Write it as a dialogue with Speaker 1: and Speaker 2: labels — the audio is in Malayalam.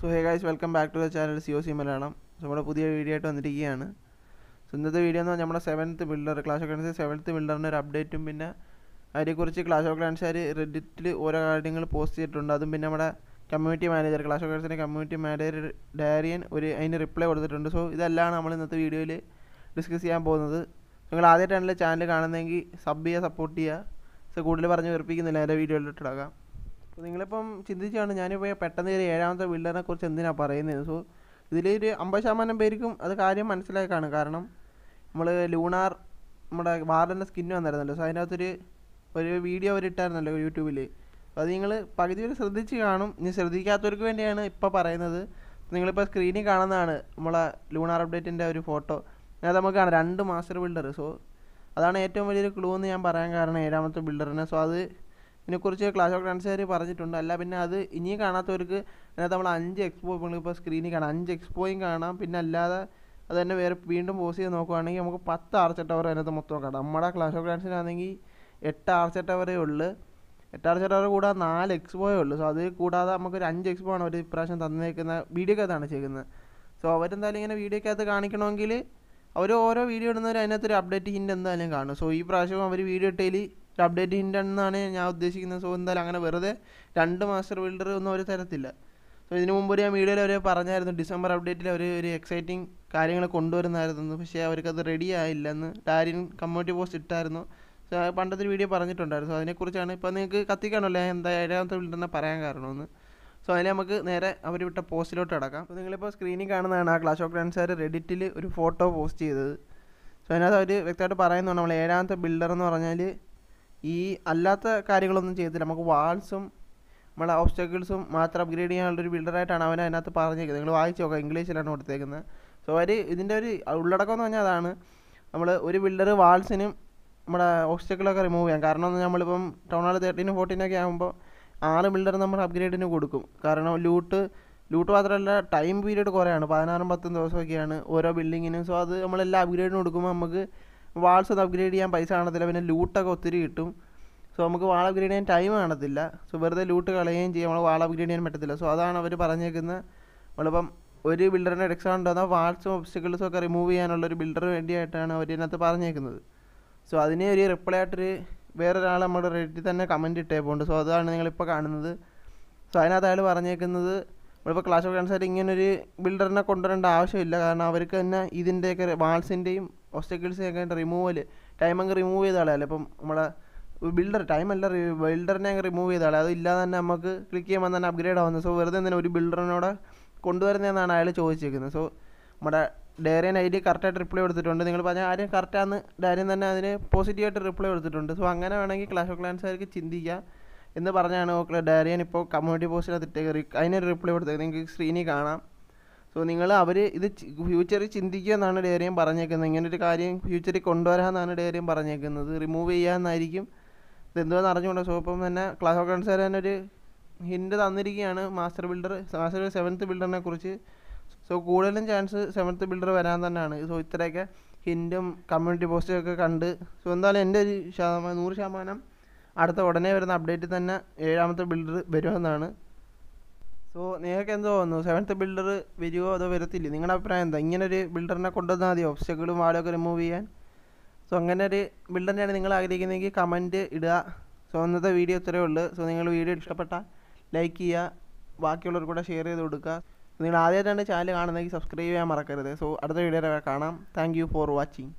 Speaker 1: so hey guys welcome back to the channel C O C Malayalam so നമ്മുടെ പുതിയ വീഡിയോ ആയിട്ട് വന്നിരിക്കുകയാണ് സോ ഇന്നത്തെ വീഡിയോ എന്ന് പറഞ്ഞാൽ നമ്മുടെ seventh builder clash of clans seventh ബിൽഡറിൻ്റെ ഒരു അപ്ഡേറ്റും പിന്നെ അതിനെക്കുറിച്ച് ക്ലാഷ് ഓഫ് ക്ലാൻസുകാർ റെഡിറ്റിൽ ഓരോ കാര്യങ്ങൾ പോസ്റ്റ് ചെയ്തിട്ടുണ്ട് അതും പിന്നെ നമ്മുടെ കമ്മ്യൂണിറ്റി മാനേജർ ക്ലാഷ് ഓഫ് ക്ലാൻസിൻ്റെ കമ്മ്യൂണിറ്റി മാനേജർ ഡയറിയൻ ഒരു അതിന് റിപ്ലൈ കൊടുത്തിട്ടുണ്ട് സോ ഇതെല്ലാം നമ്മൾ ഇന്നത്തെ വീഡിയോയിൽ ഡിസ്കസ് ചെയ്യാൻ പോകുന്നത് നിങ്ങൾ ആദ്യമായിട്ടാണ് ചാനൽ കാണുന്നതെങ്കിൽ സബ് ചെയ്യുക സപ്പോർട്ട് ചെയ്യുക സോ കൂടുതൽ പറഞ്ഞ് വെറുപ്പിക്കുന്നില്ല എൻ്റെ വീഡിയോയിൽ ഇട്ടിടാക്കാം അപ്പോൾ നിങ്ങളിപ്പം ചിന്തിച്ചാണ് ഞാനിപ്പോൾ പെട്ടെന്ന് ഒരു ഏഴാമത്തെ ബിൽഡറിനെ കുറിച്ച് എന്തിനാണ് പറയുന്നത് സോ ഇതിലൊരു അമ്പത് ശതമാനം പേർക്കും അത് കാര്യം മനസ്സിലാക്കാണ് കാരണം നമ്മൾ ലൂണാർ നമ്മുടെ വാർഡൻ്റെ സ്കിന്ന് വന്നായിരുന്നല്ലോ സോ അതിനകത്തൊരു ഒരു വീഡിയോ അവർ ഇട്ടായിരുന്നല്ലോ യൂട്യൂബിൽ അത് നിങ്ങൾ പകുതി വരെ ശ്രദ്ധിച്ച് കാണും ഇനി ശ്രദ്ധിക്കാത്തവർക്ക് വേണ്ടിയാണ് ഇപ്പോൾ പറയുന്നത് നിങ്ങളിപ്പോൾ സ്ക്രീനിൽ കാണുന്നതാണ് നമ്മളെ ലൂണാർ അപ്ഡേറ്റിൻ്റെ ഒരു ഫോട്ടോ അത് നമുക്ക് കാണാം രണ്ട് മാസ്റ്റർ ബിൽഡർ സോ അതാണ് ഏറ്റവും വലിയൊരു ക്ലൂ എന്ന് ഞാൻ പറയാൻ കാരണം ഏഴാമത്തെ ബിൽഡറിനെ സോ അത് ഇതിനെക്കുറിച്ച് ക്ലാസ് ഓഫ് ക്ലാൻസുകാർ പറഞ്ഞിട്ടുണ്ട് അല്ല പിന്നെ അത് ഇനിയും കാണാത്തവർക്ക് അതിനകത്ത് നമ്മൾ അഞ്ച് എക്സ്പോ ഇപ്പോൾ സ്ക്രീനിൽ കാണാം അഞ്ച് എക്സ്പോയും കാണാം പിന്നെ അല്ലാതെ അത് തന്നെ വേറെ വീണ്ടും പോസ് ചെയ്ത് നോക്കുകയാണെങ്കിൽ നമുക്ക് പത്ത് ആർച്ച അവർ അതിനകത്ത് മൊത്തം കാണാം നമ്മുടെ ക്ലാസ് ഓഫ് ക്ലാൻസിനാണെങ്കിൽ എട്ട് ആർച്ച വരെ ഉള്ളൂ എട്ട് ആർച്ച ടവർ കൂടാതെ നാല് എക്സ്പോയേ ഉള്ളൂ സോ അത് കൂടാതെ നമുക്കൊരു അഞ്ച് എക്സ്പോ ആണ് അവർ ഇപ്രാവശ്യം തന്നേക്കുന്ന വീഡിയോക്കകത്താണ് ചെയ്യുന്നത് സോ അവരെന്തായാലും ഇങ്ങനെ വീഡിയോക്കകത്ത് കാണിക്കണമെങ്കിൽ അവർ ഓരോ വീഡിയോ ഇടുന്നവർ അതിനകത്ത് ഒരു അപ്ഡേറ്റ് ഹിൻ്റ് എന്തായാലും കാണും സോ ഈ പ്രാവശ്യം അവർ വീഡിയോ ഇട്ടതിൽ ഒരു അപ്ഡേറ്റ് ഹിൻ്റ് എന്നാണ് ഞാൻ ഉദ്ദേശിക്കുന്നത് സോ എന്തായാലും അങ്ങനെ വെറുതെ രണ്ട് മാസ്റ്റർ ബിൽഡർ ഒന്നും അവർ തരത്തില്ല സോ ഇതിനു മുമ്പ് ഞാൻ വീഡിയോയിൽ അവരെ പറഞ്ഞായിരുന്നു ഡിസംബർ അപ്ഡേറ്റിൽ അവർ ഒരു എക്സൈറ്റിംഗ് കാര്യങ്ങൾ കൊണ്ടുവരുന്നായിരുന്നു പക്ഷേ അവർക്കത് റെഡി ആയില്ലെന്ന് ടാരിൻ കമ്മ്യൂണിറ്റി പോസ്റ്റ് ഇട്ടായിരുന്നു പണ്ടത്തെ വീഡിയോ പറഞ്ഞിട്ടുണ്ടായിരുന്നു സോ അതിനെക്കുറിച്ചാണ് ഇപ്പോൾ നിങ്ങൾക്ക് കത്തിക്കാണല്ലോ എന്താ ഏഴാമത്തെ ബിൽഡറിനെ പറയാൻ കാരണമെന്ന് സോ അതിൽ നമുക്ക് നേരെ അവർ വിട്ട പോസ്റ്റിലോട്ട് അടക്കാം അപ്പോൾ നിങ്ങളിപ്പോൾ സ്ക്രീനിൽ കാണുന്നതാണ് ആ ക്ലാഷ് ഓഫ് ക്ലാൻസുകാർ റെഡിറ്റിൽ ഒരു ഫോട്ടോ പോസ്റ്റ് ചെയ്തത് സോ അതിനകത്ത് അവർ വ്യക്തമായിട്ട് പറയുന്നതാണ് നമ്മൾ ഏഴാമത്തെ ബിൽഡർ എന്ന് പറഞ്ഞാൽ ഈ അല്ലാത്ത കാര്യങ്ങളൊന്നും ചെയ്തില്ല നമുക്ക് വാൾസും നമ്മളെ ഓബ്സ്റ്റക്കിൾസും മാത്രം അപ്ഗ്രേഡ് ഒരു ബിൽഡറായിട്ടാണ് അവൻ അതിനകത്ത് പറഞ്ഞേക്കുന്നത് നിങ്ങൾ വായിച്ച് നോക്കാം ഇംഗ്ലീഷിലാണ് കൊടുത്തേക്കുന്നത് സോ അവർ ഇതിൻ്റെ ഒരു ഉള്ളടക്കം എന്ന് പറഞ്ഞാൽ അതാണ് നമ്മൾ ഒരു ബിൽഡർ വാൾസിനും നമ്മുടെ ഓബ്സ്റ്റക്കിളൊക്കെ റിമൂവ് ചെയ്യാം കാരണം എന്ന് നമ്മളിപ്പം ടൗൺ ഹാൾ തേർട്ടീനും ഫോർട്ടീനൊക്കെ ആകുമ്പോൾ ആറ് ബിൽഡർ നമ്മൾ അപ്ഗ്രേഡിന് കൊടുക്കും കാരണം ലൂട്ട് ലൂട്ട് മാത്രമല്ല ടൈം പീരീഡ് കുറേയാണ് പതിനാറും പത്തും ദിവസമൊക്കെയാണ് ഓരോ ബിൽഡിങ്ങിനും സോ അത് നമ്മളെല്ലാം അപ്ഗ്രേഡിന് കൊടുക്കുമ്പോൾ നമുക്ക് വാൾസ് ഒന്ന് അപ്ഗ്രേഡ് ചെയ്യാൻ പൈസ കാണത്തില്ല പിന്നെ ലൂട്ടൊക്കെ ഒത്തിരി കിട്ടും സോ നമുക്ക് വാൾ അപ്ഗ്രേഡ് ചെയ്യാൻ ടൈം കാണത്തില്ല സോ വെറുതെ ലൂട്ട് കളയുകയും ചെയ്യാം നമ്മൾ വാൾ അപ്ഗ്രേഡ് ചെയ്യാൻ പറ്റത്തില്ല സോ അതാണ് അവർ പറഞ്ഞേക്കുന്നത് നമ്മളിപ്പം ഒരു ബിൽഡറിൻ്റെ എക്സാം ഉണ്ടാകുന്ന വാൾസും ഒബ്സ്റ്റിക്കിൾസും ഒക്കെ റിമൂവ് ചെയ്യാനുള്ള ഒരു ബിൽഡർ വേണ്ടിയായിട്ടാണ് അവർ ഇതിനകത്ത് പറഞ്ഞേക്കുന്നത് സോ അതിനെ ഒരു റിപ്ലൈ ആയിട്ടൊരു വേറൊരാൾ നമ്മുടെ റെഡിറ്റിൽ തന്നെ കമൻറ്റ് പോകുന്നത് സോ അതാണ് നിങ്ങളിപ്പോൾ കാണുന്നത് സോ അതിനകത്ത് അയാൾ പറഞ്ഞേക്കുന്നത് നമ്മളിപ്പോൾ ക്ലാസ് ഓഫ് ക്യാൻസർ ഇങ്ങനൊരു ബിൽഡറിനെ കൊണ്ടുവരേണ്ട ആവശ്യമില്ല കാരണം അവർക്ക് തന്നെ ഇതിൻ്റെയൊക്കെ വാൾസിൻ്റെയും ഒസ്റ്റക്കിൾസിൻ്റെയൊക്കെ റിമൂവൽ ടൈം അങ്ങ് റിമൂവ് ചെയ്ത ആളല്ലേ ഇപ്പം നമ്മളെ ബിൽഡർ ടൈം അല്ല ബിൽഡറിനെ അങ്ങ് റിമൂവ് ചെയ്ത ആളെ അതില്ലാതെ തന്നെ നമുക്ക് ക്ലിക്ക് ചെയ്യുമ്പോൾ തന്നെ അപ്ഗ്രേഡ് ആവുന്നത് സോ വെറുതെ തന്നെ ഒരു ബിൽഡറിനോട് കൊണ്ടുവരുന്നതെന്നാണ് അയാൾ ചോദിച്ചേക്കുന്നത് സോ നമ്മുടെ ഡയറിയൻ ഐ ഡി കറക്റ്റായിട്ട് റിപ്ലൈ കൊടുത്തിട്ടുണ്ട് നിങ്ങൾ പറഞ്ഞ ആരും കറക്റ്റാന്ന് ഡയറിയൻ തന്നെ അതിന് പോസിറ്റീവായിട്ട് റിപ്ലൈ കൊടുത്തിട്ടുണ്ട് സോ അങ്ങനെ വേണമെങ്കിൽ ക്ലാഷ് ഓഫ് ക്ലാൻസുകാർക്ക് ചിന്തിക്കാം എന്ന് പറഞ്ഞാണ് ഓക്കെ ഡയറിയൻ ഇപ്പോൾ കമ്മ്യൂണിറ്റി പോസ്റ്റിൽ ഇട്ടേക്ക് അതിനൊരു റിപ്ലൈ കൊടുത്തേക്ക് നിങ്ങൾക്ക് സ്ക്രീനിൽ കാണാം സോ നിങ്ങൾ അവർ ഇത് ഫ്യൂച്ചറിൽ ചിന്തിക്കുക എന്നാണ് ഡയറിയൻ പറഞ്ഞേക്കുന്നത് ഇങ്ങനൊരു കാര്യം ഫ്യൂച്ചറിൽ കൊണ്ടുവരാമെന്നാണ് ഡയറിയൻ പറഞ്ഞേക്കുന്നത് റിമൂവ് ചെയ്യാമെന്നായിരിക്കും ഇതെന്തുവാന്ന് അറിഞ്ഞുകൊണ്ട് സോ ഇപ്പം തന്നെ ക്ലാസ് ഓഫ് ക്ലാൻസുകാർ തന്നെ ഒരു ഹിൻഡ് തന്നിരിക്കുകയാണ് മാസ്റ്റർ ബിൽഡർ മാസ്റ്റർ സെവൻത്ത് ബിൽഡറിനെ കുറിച്ച് സോ കൂടുതലും ചാൻസ് സെവൻത്ത് ബിൽഡർ വരാൻ തന്നെയാണ് സോ ഇത്രയൊക്കെ ഹിൻഡും കമ്മ്യൂണിറ്റി പോസ്റ്റും ഒക്കെ കണ്ട് സോ എന്തായാലും എൻ്റെ ഒരു ശതമാനം നൂറ് ശതമാനം അടുത്ത ഉടനെ വരുന്ന അപ്ഡേറ്റിൽ തന്നെ ഏഴാമത്തെ ബിൽഡർ വരുമെന്നാണ് സോ നിങ്ങൾക്ക് എന്തോ തോന്നുന്നു സെവൻത്ത് ബിൽഡർ വരുമോ അതോ വരത്തില്ല നിങ്ങളുടെ അഭിപ്രായം എന്താ ഇങ്ങനെ ഒരു ബിൽഡറിനെ കൊണ്ടുവന്നാൽ മതി ഒബ്സ്റ്റക്കിളും വാടൊക്കെ റിമൂവ് ചെയ്യാൻ സോ അങ്ങനെ ഒരു ബിൽഡറിനെയാണ് നിങ്ങൾ ആഗ്രഹിക്കുന്നതെങ്കിൽ കമൻറ്റ് ഇടുക സോ ഇന്നത്തെ വീഡിയോ ഇത്രയേ ഉള്ളൂ സോ നിങ്ങൾ വീഡിയോ ഇഷ്ടപ്പെട്ടാൽ ലൈക്ക് ചെയ്യുക ബാക്കിയുള്ളവർ കൂടെ ഷെയർ ചെയ്ത് കൊടുക്കുക നിങ്ങൾ ആദ്യമായിട്ടാണ് ചാനൽ കാണുന്നതെങ്കിൽ സബ്സ്ക്രൈബ് ചെയ്യാൻ മറക്കരുത് സോ അടുത്ത വീഡിയോ കാണാം താങ്ക് ഫോർ വാച്ചിങ്